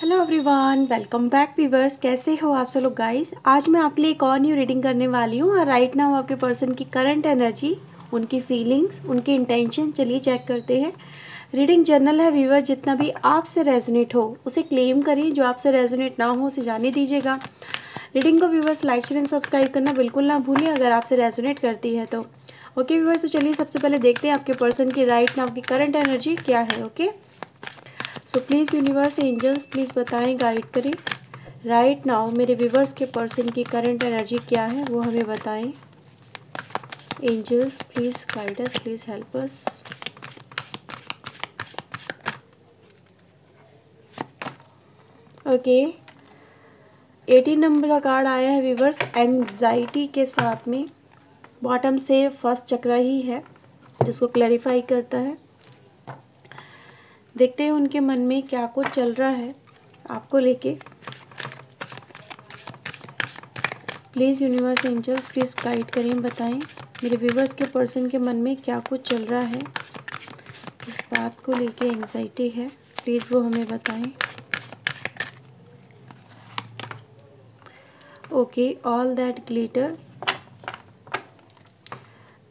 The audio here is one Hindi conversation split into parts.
Hello everyone welcome back viewers कैसे हो आप सब लोग गाइस आज मैं आपके लिए एक और न्यू रीडिंग करने वाली हूँ और राइट नाउ आपके पर्सन की करंट एनर्जी उनकी फीलिंग्स उनकी इंटेंशन चलिए चेक करते हैं रीडिंग जर्नल है व्यूवर जितना भी आपसे रेजोनेट हो उसे क्लेम करिए जो आपसे रेजोनेट ना हो उसे जाने दीजिएगा रीडिंग को viewers like share and subscribe करना बिल्कुल ना भूलें अगर आपसे रेजोनेट करती है तो ओके व्यूवर्स तो चलिए सबसे पहले देखते हैं आपके पर्सन की राइट नाउ की करंट एनर्जी क्या है okay okay? So please universe angels please बताएं गाइड करें राइट right नाउ मेरे व्यूवर्स के पर्सन की करंट एनर्जी क्या है वो हमें बताएं angels please guides please help us okay eighteen number का कार्ड आया है व्यूवर्स एंजाइटी के साथ में बॉटम से फर्स्ट चक्रा ही है जिसको क्लैरिफाई करता है देखते हैं उनके मन में क्या कुछ चल रहा है आपको लेके please universe angels please guide करें बताएं मेरे व्यूवर्स के पर्सन के मन में क्या कुछ चल रहा है इस बात को लेके एंजाइटी है प्लीज़ वो हमें बताएं okay all that glitter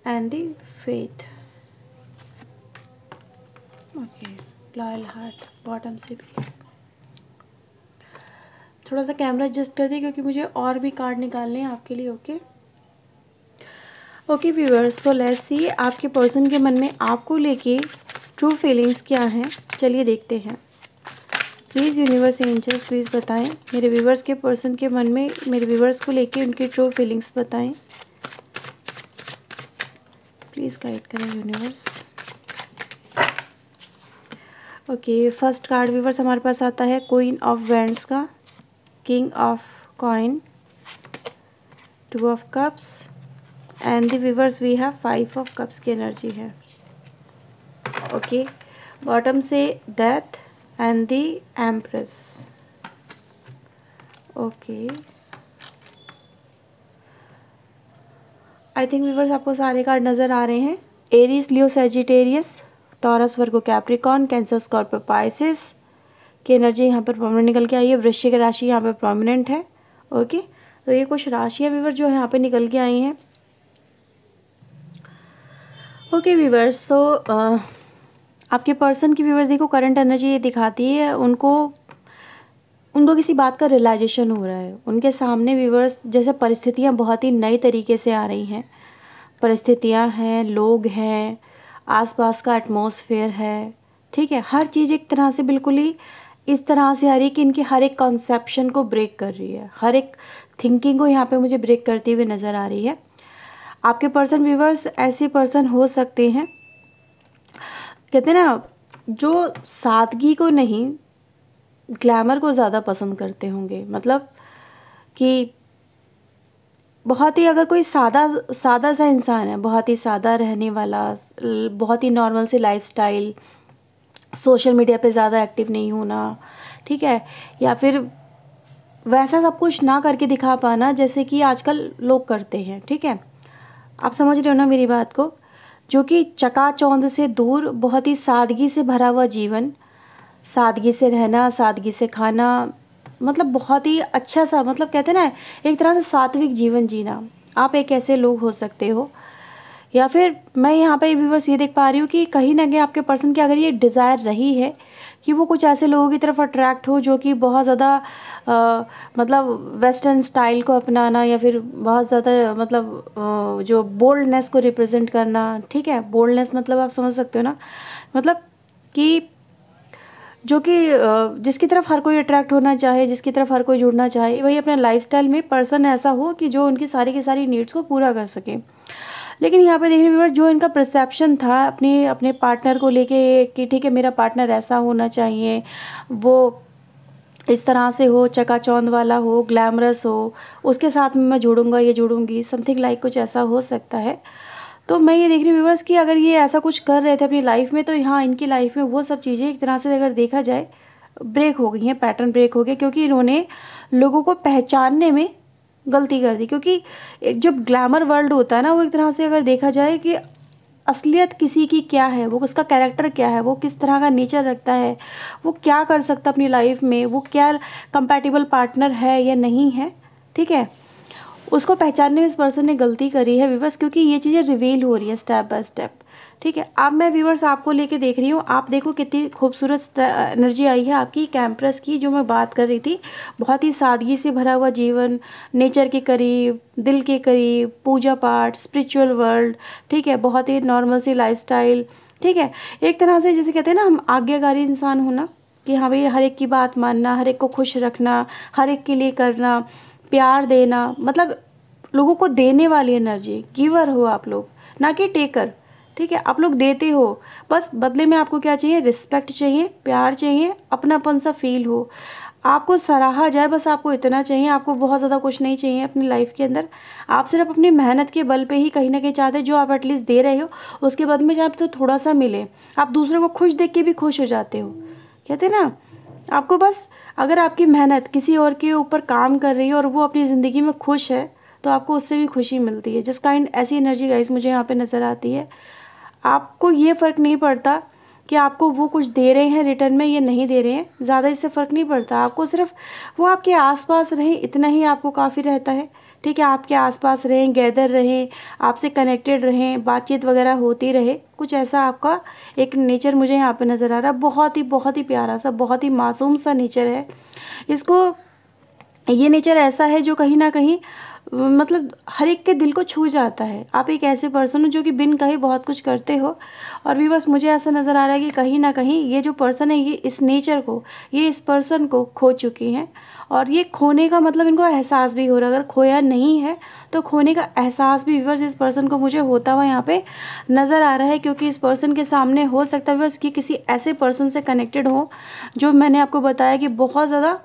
and the faith okay loyal heart bottom से भी थोड़ा सा कैमरा एडजस्ट कर दिए क्योंकि मुझे और भी कार्ड निकालने हैं आपके लिए okay okay viewers so let's see आपके पर्सन के मन में आपको लेके ट्रू फीलिंग्स क्या हैं चलिए देखते हैं प्लीज़ यूनिवर्स एंजल्स प्लीज़ बताएं मेरे व्यूवर्स के पर्सन के मन में मेरे व्यूवर्स को लेके उनके ट्रू फीलिंग्स बताएं प्लीज़ गाइड करें universe okay first card viewers हमारे पास आता है क्वीन ऑफ वैंड्स का king of coin two of cups and the we have five of cups की एनर्जी है ओके बॉटम से death and the empress okay I think viewers आपको सारे कार्ड नज़र आ रहे हैं Aries Leo Sagittarius Taurus Virgo Capricorn Cancer Scorpio Pisces की एनर्जी यहाँ पर प्रोमिनेंट निकल के आई है वृश्चिक राशि यहाँ पर प्रोमिनेंट है ओके तो ये कुछ राशियाँ विवर जो यहाँ पर निकल के आई हैं ओके वीवर्स सो आपके पर्सन की व्यूवर्स देखो करंट एनर्जी ये दिखाती है उनको उनको किसी बात का रियलाइजेशन हो रहा है उनके सामने व्यूवर्स जैसे परिस्थितियाँ बहुत ही नए तरीके से आ रही हैं परिस्थितियाँ हैं लोग हैं आसपास का एटमॉस्फेयर है ठीक है हर चीज़ एक तरह से बिल्कुल ही इस तरह से आ रही है कि इनके हर एक कॉन्सेप्शन को ब्रेक कर रही है हर एक थिंकिंग को यहाँ पे मुझे ब्रेक करती हुई नज़र आ रही है आपके पर्सन व्यूवर्स ऐसे पर्सन हो सकते हैं कहते हैं ना जो सादगी को नहीं ग्लैमर को ज़्यादा पसंद करते होंगे मतलब कि बहुत ही अगर कोई सादा सादा सा इंसान है बहुत ही सादा रहने वाला बहुत ही नॉर्मल सी लाइफस्टाइल सोशल मीडिया पे ज़्यादा एक्टिव नहीं होना ठीक है या फिर वैसा सब कुछ ना करके दिखा पाना जैसे कि आजकल लोग करते हैं ठीक है आप समझ रहे हो ना मेरी बात को जो कि चकाचौंध से दूर बहुत ही सादगी से भरा हुआ जीवन सादगी से रहना सादगी से खाना मतलब बहुत ही अच्छा सा मतलब कहते हैं ना एक तरह से सात्विक जीवन जीना आप एक ऐसे लोग हो सकते हो या फिर मैं यहाँ पर व्यूवर्स ये देख पा रही हूँ कि कहीं ना कहीं आपके पर्सन की अगर ये डिज़ायर रही है कि वो कुछ ऐसे लोगों की तरफ अट्रैक्ट हो जो कि बहुत ज़्यादा मतलब वेस्टर्न स्टाइल को अपनाना या फिर बहुत ज़्यादा मतलब आ, जो बोल्डनेस को रिप्रेजेंट करना ठीक है बोल्डनेस मतलब आप समझ सकते हो ना मतलब कि जो कि जिसकी तरफ हर कोई अट्रैक्ट होना चाहे जिसकी तरफ हर कोई जुड़ना चाहे वही अपने लाइफस्टाइल में पर्सन ऐसा हो कि जो उनकी सारी की सारी नीड्स को पूरा कर सके लेकिन यहाँ पे देखने व्यूवर जो इनका परसेप्शन था अपने अपने पार्टनर को लेके कि ठीक है मेरा पार्टनर ऐसा होना चाहिए वो इस तरह से हो चकाचौंध वाला हो ग्लैमरस हो उसके साथ में मैं जुड़ूंगा ये जुड़ूंगी समथिंग लाइक कुछ ऐसा हो सकता है तो मैं ये देख रही हूँ व्यूवर्स कि अगर ये ऐसा कुछ कर रहे थे अपनी लाइफ में तो यहाँ इनकी लाइफ में वो सब चीज़ें एक तरह से अगर देखा जाए ब्रेक हो गई हैं पैटर्न ब्रेक हो गया क्योंकि इन्होंने लोगों को पहचानने में गलती कर दी क्योंकि जो ग्लैमर वर्ल्ड होता है ना वो एक तरह से अगर देखा जाए कि असलियत किसी की क्या है वो उसका कैरेक्टर क्या है वो किस तरह का नेचर रखता है वो क्या कर सकता अपनी लाइफ में वो क्या कंपैटिबल पार्टनर है या नहीं है ठीक है उसको पहचानने में इस पर्सन ने गलती करी है विवर्स क्योंकि ये चीज़ें रिवील हो रही है स्टेप बाय स्टेप ठीक है अब मैं व्यूवर्स आपको लेके देख रही हूँ आप देखो कितनी खूबसूरत एनर्जी आई है आपकी कैंपस की जो मैं बात कर रही थी बहुत ही सादगी से भरा हुआ जीवन नेचर के करीब दिल के करीब पूजा पाठ स्पिरिचुअल वर्ल्ड ठीक है बहुत ही नॉर्मल सी लाइफस्टाइल ठीक है एक तरह से जैसे कहते हैं ना हम आज्ञाकारी इंसान होना कि हाँ भाई हर एक की बात मानना हर एक को खुश रखना हर एक के लिए करना प्यार देना मतलब लोगों को देने वाली एनर्जी गिवर हो आप लोग ना कि टेकर ठीक है आप लोग देते हो बस बदले में आपको क्या चाहिए रिस्पेक्ट चाहिए प्यार चाहिए अपनापन सा फील हो आपको सराहा जाए बस आपको इतना चाहिए आपको बहुत ज़्यादा कुछ नहीं चाहिए अपनी लाइफ के अंदर आप सिर्फ अपनी मेहनत के बल पे ही कहीं ना कहीं चाहते जो आप एटलीस्ट दे रहे हो उसके बाद में जब तो थोड़ा सा मिले आप दूसरे को खुश देख के भी खुश हो जाते हो कहते ना आपको बस अगर आपकी मेहनत किसी और के ऊपर काम कर रही है और वो अपनी ज़िंदगी में खुश है तो आपको उससे भी खुशी मिलती है जिस काइंड ऐसी एनर्जी गाइस मुझे यहाँ पे नज़र आती है आपको ये फ़र्क नहीं पड़ता कि आपको वो कुछ दे रहे हैं रिटर्न में या नहीं दे रहे हैं ज़्यादा इससे फ़र्क नहीं पड़ता आपको सिर्फ वो आपके आसपास रहें इतना ही आपको काफ़ी रहता है ठीक है आपके आसपास रहें गैदर रहें आपसे कनेक्टेड रहें बातचीत वगैरह होती रहे कुछ ऐसा आपका एक नेचर मुझे यहाँ पे नज़र आ रहा है बहुत ही बहुत ही प्यारा सा बहुत ही मासूम सा नेचर है इसको ये नेचर ऐसा है जो कहीं ना कहीं मतलब हर एक के दिल को छू जाता है आप एक ऐसे पर्सन हो जो कि बिन कहे बहुत कुछ करते हो और बस मुझे ऐसा नज़र आ रहा है कि कहीं ना कहीं ये जो पर्सन है ये इस नेचर को ये इस पर्सन को खो चुकी हैं और ये खोने का मतलब इनको एहसास भी हो रहा है अगर खोया नहीं है तो खोने का एहसास भी व्यवर्स इस पर्सन को मुझे होता हुआ यहाँ पे नज़र आ रहा है क्योंकि इस पर्सन के सामने हो सकता है व्यवर्स कि किसी ऐसे पर्सन से कनेक्टेड हो जो मैंने आपको बताया कि बहुत ज़्यादा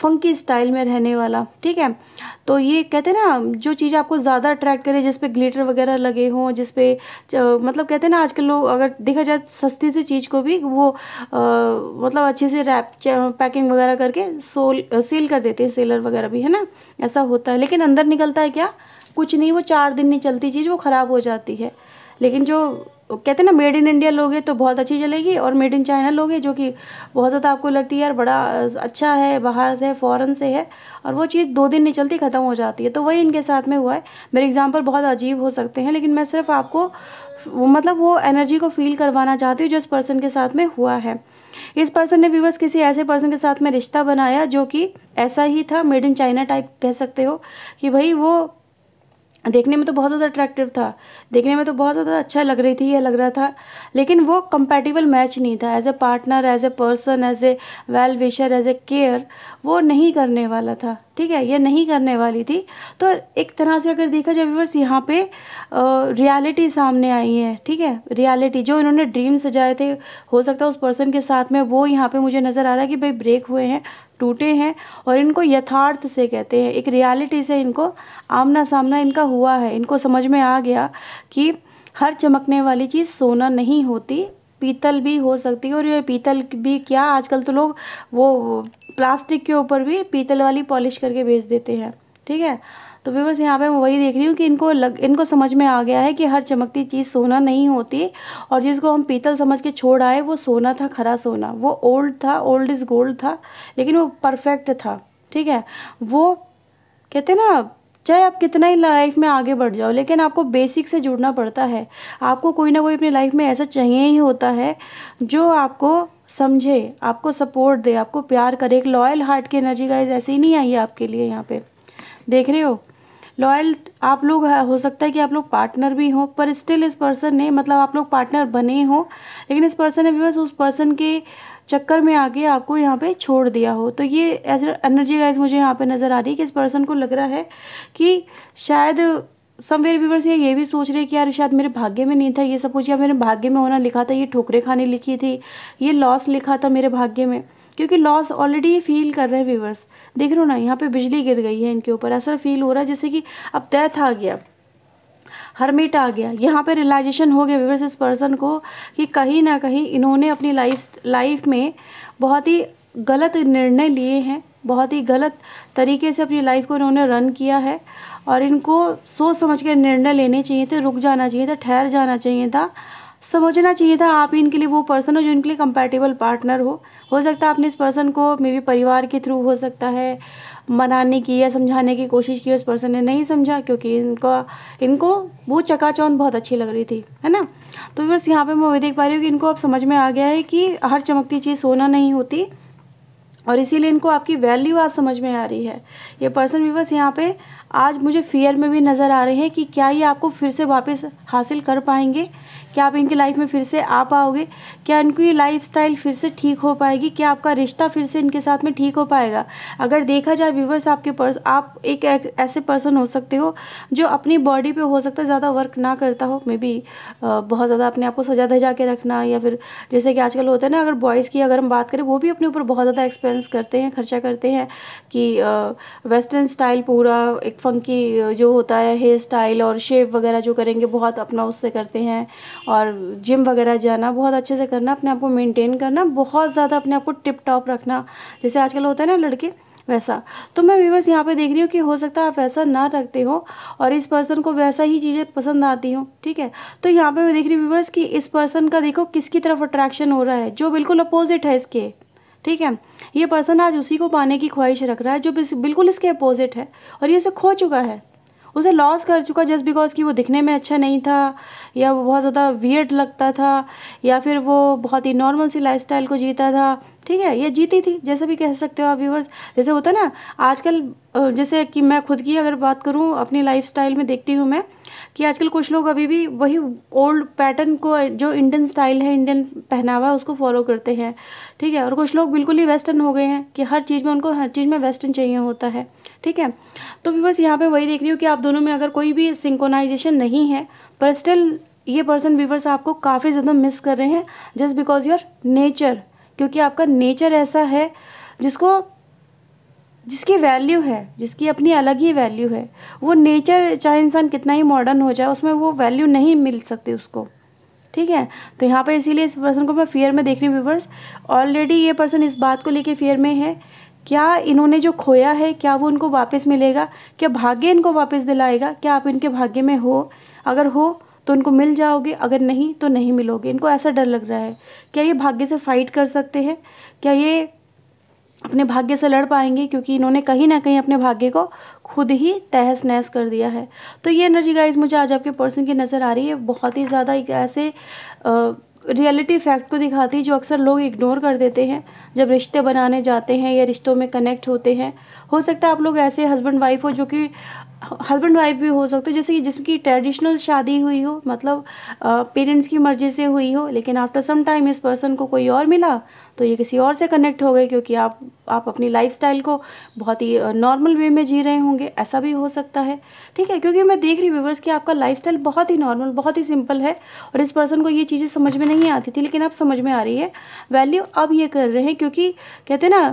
फंकी स्टाइल में रहने वाला ठीक है तो ये कहते हैं ना जो चीज़ आपको ज़्यादा अट्रैक्ट करे जिस पे ग्लिटर वगैरह लगे हों जिस पे मतलब कहते हैं ना आजकल लोग अगर देखा जाए तो सस्ती सी चीज़ को भी वो आ, मतलब अच्छे से रैप पैकिंग वगैरह करके सोल सील कर देते हैं सेलर वगैरह भी है ना ऐसा होता है लेकिन अंदर निकलता है क्या कुछ नहीं वो चार दिन नहीं चलती चीज़ वो ख़राब हो जाती है लेकिन जो कहते हैं ना मेड इन इंडिया लोगे तो बहुत अच्छी चलेगी और मेड इन चाइना लोगे जो कि बहुत ज़्यादा आपको लगती है यार बड़ा अच्छा है बाहर से फॉरेन से है और वो चीज़ दो दिन नहीं चलती ख़त्म हो जाती है तो वही इनके साथ में हुआ है मेरे एग्ज़ाम्पल बहुत अजीब हो सकते हैं लेकिन मैं सिर्फ आपको वो मतलब वो एनर्जी को फील करवाना चाहती हूँ जो इस पर्सन के साथ में हुआ है इस पर्सन ने व्यूवर्स किसी ऐसे पर्सन के साथ में रिश्ता बनाया जो कि ऐसा ही था मेड इन चाइना टाइप कह सकते हो कि भाई वो देखने में तो बहुत ज़्यादा अट्रैक्टिव था देखने में तो बहुत ज़्यादा अच्छा लग रही थी यह लग रहा था लेकिन वो कंपेटिबल मैच नहीं था as a partner as a person as a well wisher as a care वो नहीं करने वाला था ठीक है ये नहीं करने वाली थी तो एक तरह से अगर देखा जाए व्यूवर्स यहाँ पे रियलिटी सामने आई है ठीक है रियलिटी जो इन्होंने ड्रीम सजाए थे हो सकता है उस पर्सन के साथ में वो यहाँ पे मुझे नज़र आ रहा है कि भाई ब्रेक हुए हैं टूटे हैं और इनको यथार्थ से कहते हैं एक रियलिटी से इनको आमना सामना इनका हुआ है इनको समझ में आ गया कि हर चमकने वाली चीज़ सोना नहीं होती पीतल भी हो सकती है और ये पीतल भी क्या आजकल तो लोग वो प्लास्टिक के ऊपर भी पीतल वाली पॉलिश करके बेच देते हैं ठीक है तो व्यूवर्स यहाँ पे मैं वही देख रही हूँ कि इनको लग इनको समझ में आ गया है कि हर चमकती चीज़ सोना नहीं होती और जिसको हम पीतल समझ के छोड़ आए वो सोना था खरा सोना वो ओल्ड था ओल्ड इज़ गोल्ड था लेकिन वो परफेक्ट था ठीक है वो कहते ना चाहे आप कितना ही लाइफ में आगे बढ़ जाओ लेकिन आपको बेसिक से जुड़ना पड़ता है आपको कोई ना कोई अपनी लाइफ में ऐसा चाहिए ही होता है जो आपको समझे आपको सपोर्ट दे आपको प्यार करे एक लॉयल हार्ट की एनर्जी गाइज ऐसी ही नहीं आई है आपके लिए यहाँ पे देख रहे हो लॉयल आप लोग हाँ, हो सकता है कि आप लोग पार्टनर भी हों पर स्टिल इस पर्सन ने मतलब आप लोग पार्टनर बने हों लेकिन इस पर्सन ने बस उस पर्सन के चक्कर में आके आपको यहाँ पे छोड़ दिया हो तो ये ऐसा एनर्जी गाइज मुझे यहाँ पे नज़र आ रही है कि इस पर्सन को लग रहा है कि शायद समवेयर व्यूवर्स ये भी सोच रहे कि यार शायद मेरे भाग्य में नहीं था ये सब कुछ या मेरे भाग्य में होना लिखा था ये ठोकरे खाने लिखी थी ये लॉस लिखा था मेरे भाग्य में क्योंकि लॉस ऑलरेडी फील कर रहे हैं व्यूवर्स देख रहे हो ना यहाँ पे बिजली गिर गई है इनके ऊपर ऐसा फील हो रहा है जैसे कि अब डेथ आ गया हरमिट आ गया यहाँ पे रियलाइजेशन हो गया व्यूवर्स इस पर्सन को कि कहीं ना कहीं इन्होंने अपनी लाइफ लाइफ में बहुत ही गलत निर्णय लिए हैं बहुत ही गलत तरीके से अपनी लाइफ को इन्होंने रन किया है और इनको सोच समझ के निर्णय लेने चाहिए थे रुक जाना चाहिए था ठहर जाना चाहिए था समझना चाहिए था आप ही इनके लिए वो पर्सन हो जो इनके लिए कंपेटेबल पार्टनर हो हो सकता है आपने इस पर्सन को मे बी परिवार के थ्रू हो सकता है मनाने की या समझाने की कोशिश की उस पर्सन ने नहीं समझा क्योंकि इनका इनको वो चकाचौन बहुत अच्छी लग रही थी है ना तो व्यवर्स यहाँ पे मैं वही देख पा रही हूँ कि इनको अब समझ में आ गया है कि हर चमकती चीज़ सोना नहीं होती और इसीलिए इनको आपकी वैल्यू आज समझ में आ रही है ये पर्सन व्यवर्स यहाँ पे आज मुझे फियर में भी नज़र आ रहे हैं कि क्या ये आपको फिर से वापस हासिल कर पाएंगे क्या आप इनकी लाइफ में फिर से आ पाओगे क्या इनकी लाइफ फिर से ठीक हो पाएगी क्या आपका रिश्ता फिर से इनके साथ में ठीक हो पाएगा अगर देखा जाए व्यूवर्स आपके पर्स आप एक ऐसे पर्सन हो सकते हो जो अपनी बॉडी पे हो सकता है ज़्यादा वर्क ना करता हो मे बी बहुत ज़्यादा अपने आप को सजा धजा के रखना या फिर जैसे कि आजकल होता है ना अगर बॉयज़ की अगर हम बात करें वो भी अपने ऊपर बहुत ज़्यादा एक्सपेंस करते हैं खर्चा करते हैं कि वेस्टर्न स्टाइल पूरा एक फंकी जो होता है हेयर स्टाइल और शेव वगैरह जो करेंगे बहुत अपना उससे करते हैं और जिम वगैरह जाना बहुत अच्छे से करना अपने आप को मेनटेन करना बहुत ज़्यादा अपने आप को टिप टॉप रखना जैसे आजकल होता है ना लड़के वैसा तो मैं व्यूवर्स यहाँ पे देख रही हूँ कि हो सकता है आप वैसा ना रखते हो और इस पर्सन को वैसा ही चीज़ें पसंद आती हूँ ठीक है तो यहाँ पे मैं देख रही हूँ व्यूवर्स कि इस पर्सन का देखो किसकी तरफ अट्रैक्शन हो रहा है जो बिल्कुल अपोजिट है इसके ठीक है ये पर्सन आज उसी को पाने की ख्वाहिश रख रहा है जो बिल्कुल इसके अपोजिट है और ये उसे खो चुका है उसे लॉस कर चुका जस्ट बिकॉज कि वो दिखने में अच्छा नहीं था या वो बहुत ज़्यादा वियर्ड लगता था या फिर वो बहुत ही नॉर्मल सी लाइफस्टाइल को जीता था ठीक है ये जीती थी जैसे भी कह सकते हो आप व्यूवर्स जैसे होता है ना आजकल जैसे कि मैं खुद की अगर बात करूँ अपनी स्टाइल में देखती हूँ मैं कि आजकल कुछ लोग अभी भी वही ओल्ड पैटर्न को जो इंडियन स्टाइल है इंडियन पहनावा उसको फॉलो करते हैं ठीक है और कुछ लोग बिल्कुल ही वेस्टर्न हो गए हैं कि हर चीज़ में उनको हर चीज़ में वेस्टर्न चाहिए होता है ठीक है तो व्यूवर्स यहाँ पे वही देख रही हूँ कि आप दोनों में अगर कोई भी सिंकोनाइजेशन नहीं है पर स्टिल ये पर्सन व्यूवर्स आपको काफ़ी ज़्यादा मिस कर रहे हैं जस्ट बिकॉज योर नेचर क्योंकि आपका नेचर ऐसा है जिसको जिसकी वैल्यू है जिसकी अपनी अलग ही वैल्यू है वो नेचर चाहे इंसान कितना ही मॉडर्न हो जाए उसमें वो वैल्यू नहीं मिल सकती उसको ठीक है तो यहाँ पर इसीलिए इस पर्सन को मैं फेयर में देख रही हूँ व्यूवर्स ऑलरेडी ये पर्सन इस बात को लेके फेयर में है क्या इन्होंने जो खोया है क्या वो उनको वापस मिलेगा क्या भाग्य इनको वापस दिलाएगा क्या आप इनके भाग्य में हो अगर हो तो उनको मिल जाओगे अगर नहीं तो नहीं मिलोगे इनको ऐसा डर लग रहा है क्या ये भाग्य से फाइट कर सकते हैं क्या ये अपने भाग्य से लड़ पाएंगे क्योंकि इन्होंने कहीं ना कहीं अपने भाग्य को खुद ही तहस नहस कर दिया है तो ये एनर्जी गाइज मुझे आज आपके पर्सन की नज़र आ रही है बहुत ही ज़्यादा एक ऐसे रियलिटी फैक्ट को दिखाती है जो अक्सर लोग इग्नोर कर देते हैं जब रिश्ते बनाने जाते हैं या रिश्तों में कनेक्ट होते हैं हो सकता है आप लोग ऐसे हस्बैंड वाइफ हो जो कि हस्बैंड वाइफ भी हो सकते हो जैसे कि जिसकी ट्रेडिशनल शादी हुई हो मतलब पेरेंट्स की मर्ज़ी से हुई हो लेकिन आफ्टर सम टाइम इस पर्सन को कोई और मिला तो ये किसी और से कनेक्ट हो गए क्योंकि आप आप अपनी लाइफस्टाइल को बहुत ही नॉर्मल वे में जी रहे होंगे ऐसा भी हो सकता है ठीक है क्योंकि मैं देख रही व्यूवर्स कि आपका लाइफ बहुत ही नॉर्मल बहुत ही सिंपल है और इस पर्सन को ये चीज़ें समझ में नहीं आती थी लेकिन अब समझ में आ रही है वैल्यू अब ये कर रहे हैं क्योंकि कहते ना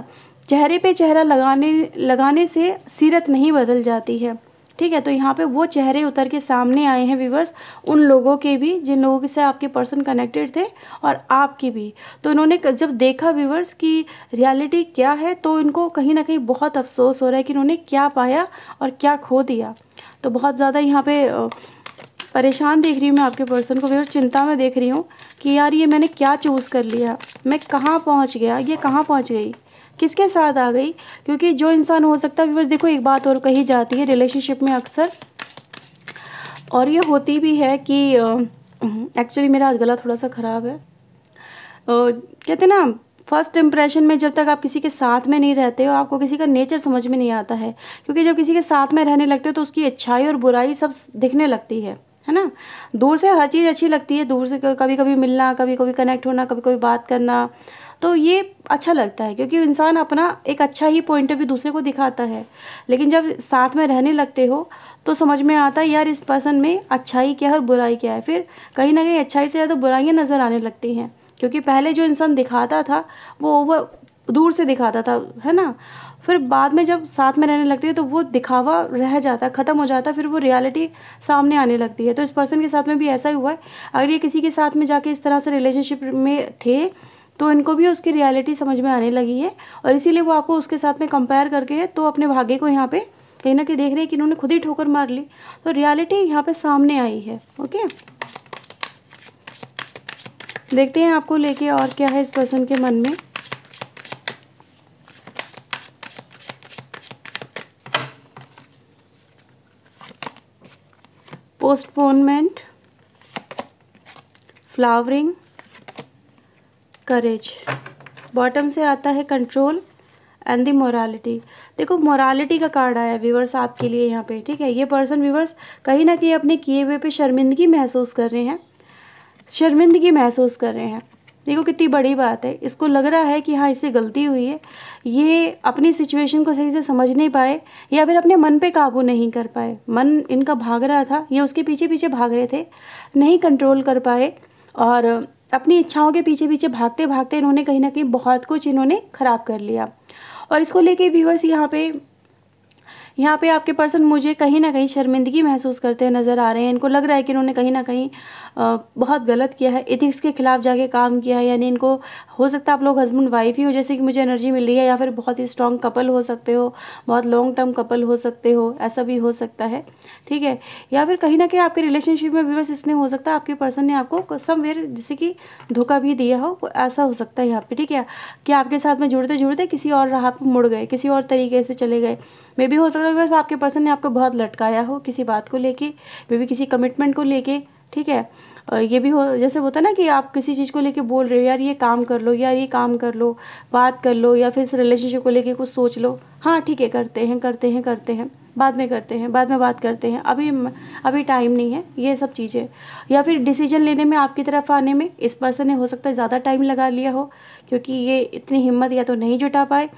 चेहरे पर चेहरा लगाने लगाने से सीरत नहीं बदल जाती है ठीक है तो यहाँ पे वो चेहरे उतर के सामने आए हैं व्यूवर्स उन लोगों के भी जिन लोगों से आपके पर्सन कनेक्टेड थे और आपकी भी तो इन्होंने जब देखा व्यूवर्स कि रियलिटी क्या है तो इनको कहीं ना कहीं बहुत अफसोस हो रहा है कि इन्होंने क्या पाया और क्या खो दिया तो बहुत ज़्यादा यहाँ पे परेशान देख रही हूँ मैं आपके पर्सन को व्यवर्स चिंता में देख रही हूँ कि यार ये मैंने क्या चूज़ कर लिया मैं कहाँ पहुँच गया ये कहाँ पहुँच गई किसके साथ आ गई क्योंकि जो इंसान हो सकता है देखो एक बात और कही जाती है रिलेशनशिप में अक्सर और ये होती भी है कि एक्चुअली मेरा आज गला थोड़ा सा ख़राब है कहते ना फर्स्ट इम्प्रेशन में जब तक आप किसी के साथ में नहीं रहते हो आपको किसी का नेचर समझ में नहीं आता है क्योंकि जब किसी के साथ में रहने लगते हो तो उसकी अच्छाई और बुराई सब दिखने लगती है है ना दूर से हर चीज़ अच्छी लगती है दूर से कभी कभी मिलना कभी कभी कनेक्ट होना कभी कभी बात करना तो ये अच्छा लगता है क्योंकि इंसान अपना एक अच्छा ही पॉइंट ऑफ व्यू दूसरे को दिखाता है लेकिन जब साथ में रहने लगते हो तो समझ में आता है यार इस पर्सन में अच्छाई क्या है और बुराई क्या है फिर कहीं ना कहीं अच्छाई से ज़्यादा बुराइयाँ नज़र आने लगती हैं क्योंकि पहले जो इंसान दिखाता था वो ओवर दूर से दिखाता था है ना फिर बाद में जब साथ में रहने लगती है तो वो दिखावा रह जाता है ख़त्म हो जाता है फिर वो रियलिटी सामने आने लगती है तो इस पर्सन के साथ में भी ऐसा ही हुआ है अगर ये किसी के साथ में जाके इस तरह से रिलेशनशिप में थे तो इनको भी उसकी रियलिटी समझ में आने लगी है और इसीलिए वो आपको उसके साथ में कंपेयर करके तो अपने भाग्य को यहाँ पे कहीं ना कहीं देख रहे हैं कि इन्होंने खुद ही ठोकर मार ली तो रियलिटी यहाँ पे सामने आई है ओके देखते हैं आपको लेके और क्या है इस पर्सन के मन में पोस्टपोनमेंट फ्लावरिंग करेज बॉटम से आता है कंट्रोल एंड दी मोरालिटी देखो मोरालिटी का कार्ड आया व्यूवर्स आपके लिए यहाँ पे ठीक है ये पर्सन व्यूवर्स कहीं ना कहीं अपने किए हुए पे शर्मिंदगी महसूस कर रहे हैं शर्मिंदगी महसूस कर रहे हैं देखो कितनी बड़ी बात है इसको लग रहा है कि हाँ इससे गलती हुई है ये अपनी सिचुएशन को सही से समझ नहीं पाए या फिर अपने मन पे काबू नहीं कर पाए मन इनका भाग रहा था ये उसके पीछे पीछे भाग रहे थे नहीं कंट्रोल कर पाए और अपनी इच्छाओं के पीछे पीछे भागते भागते इन्होंने कहीं ना कहीं बहुत कुछ इन्होंने ख़राब कर लिया और इसको लेके व्यूअर्स यहाँ पे यहाँ पे आपके पर्सन मुझे कहीं ना कहीं शर्मिंदगी महसूस करते हुए नज़र आ रहे हैं इनको लग रहा है कि इन्होंने कहीं ना कहीं बहुत गलत किया है इथिक्स के खिलाफ जाके काम किया है यानी इनको हो सकता है आप लोग हस्बैंड वाइफ ही हो जैसे कि मुझे एनर्जी मिल रही है या फिर बहुत ही स्ट्रॉन्ग कपल हो सकते हो बहुत लॉन्ग टर्म कपल हो सकते हो ऐसा भी हो सकता है ठीक है या फिर कहीं ना कहीं आपके रिलेशनशिप में व्यूवर्स इसने हो सकता है आपके पर्सन ने आपको समवेयर जैसे कि धोखा भी दिया हो ऐसा हो सकता है यहाँ पर ठीक है कि आपके साथ में जुड़ते जुड़ते किसी और राह पर मुड़ गए किसी और तरीके से चले गए मे भी हो सकता अदरवाइज आपके पर्सन ने आपको बहुत लटकाया हो किसी बात को लेके मे भी किसी कमिटमेंट को लेके ठीक है ये भी हो जैसे होता है ना कि आप किसी चीज़ को लेके बोल रहे हो यार ये काम कर लो यार ये काम कर लो बात कर लो या फिर इस रिलेशनशिप को लेके कुछ सोच लो हाँ ठीक है करते हैं करते हैं करते हैं बाद में करते हैं बाद में बात करते हैं अभी अभी टाइम नहीं है ये सब चीज़ें या फिर डिसीजन लेने में आपकी तरफ आने में इस पर्सन ने हो सकता है ज़्यादा टाइम लगा लिया हो क्योंकि ये इतनी हिम्मत या तो नहीं जुटा पाए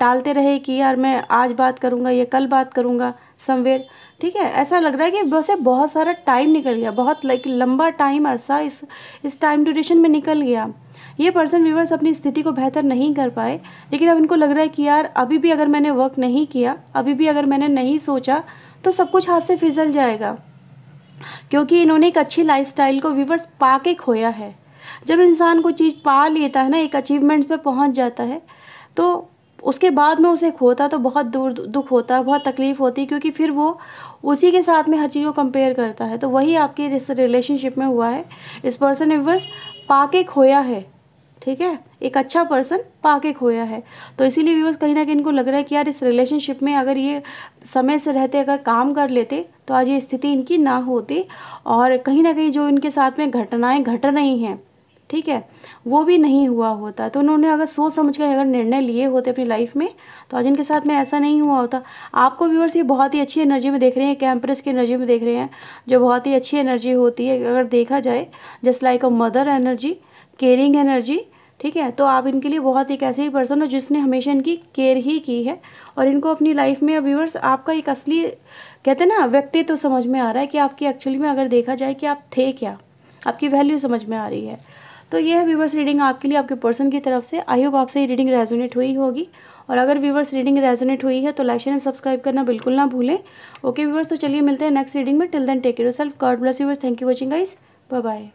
टालते रहे कि यार मैं आज बात करूँगा या कल बात करूँगा समवेयर ठीक है ऐसा लग रहा है कि वैसे बहुत सारा टाइम निकल गया बहुत लाइक लंबा टाइम अरसा इस इस टाइम ड्यूरेशन में निकल गया ये पर्सन व्यूवर्स अपनी स्थिति को बेहतर नहीं कर पाए लेकिन अब इनको लग रहा है कि यार अभी भी अगर मैंने वर्क नहीं किया अभी भी अगर मैंने नहीं सोचा तो सब कुछ हाथ से फिसल जाएगा क्योंकि इन्होंने एक अच्छी लाइफ को व्यूवर्स पा के खोया है जब इंसान कोई चीज़ पा लेता है ना एक अचीवमेंट्स पर पहुँच जाता है तो उसके बाद में उसे खोता तो बहुत दूर दुख होता है बहुत तकलीफ़ होती है क्योंकि फिर वो उसी के साथ में हर चीज़ को कंपेयर करता है तो वही आपके इस रिलेशनशिप में हुआ है इस पर्सन ने बस पाके खोया है ठीक है एक अच्छा पर्सन पाके खोया है तो इसीलिए व्यूवर्स कहीं ना कहीं इनको लग रहा है कि यार इस रिलेशनशिप में अगर ये समय से रहते अगर काम कर लेते तो आज ये स्थिति इनकी ना होती और कहीं ना कहीं जो इनके साथ में घटनाएं घट रही हैं ठीक है वो भी नहीं हुआ होता तो उन्होंने अगर सोच समझ कर अगर निर्णय लिए होते अपनी लाइफ में तो आज इनके साथ में ऐसा नहीं हुआ होता आपको व्यूअर्स ये बहुत ही अच्छी एनर्जी में देख रहे हैं कैंप्रेस की एनर्जी में देख रहे हैं जो बहुत ही अच्छी एनर्जी होती है अगर देखा जाए just like a mother energy caring energy ठीक है तो आप इनके लिए बहुत एक ऐसे ही पर्सन हो जिसने हमेशा इनकी केयर ही की है और इनको अपनी लाइफ में व्यूअर्स आपका एक असली कहते हैं ना व्यक्तित्व तो समझ में आ रहा है कि आपकी एक्चुअली में अगर देखा जाए कि आप थे क्या आपकी वैल्यू समझ में आ रही है तो ये है व्यूवर्स रीडिंग आपके लिए आपके पर्सन की तरफ से आई होप आपसे ये रीडिंग रेजोनेट हुई होगी और अगर व्यूवर्स रीडिंग रेजोनेट हुई है तो लाइक शेयर एंड सब्सक्राइब करना बिल्कुल ना भूलें ओके व्यूवर्स तो चलिए मिलते हैं नेक्स्ट रीडिंग में till then take yourself God bless viewers thank you watching guys bye bye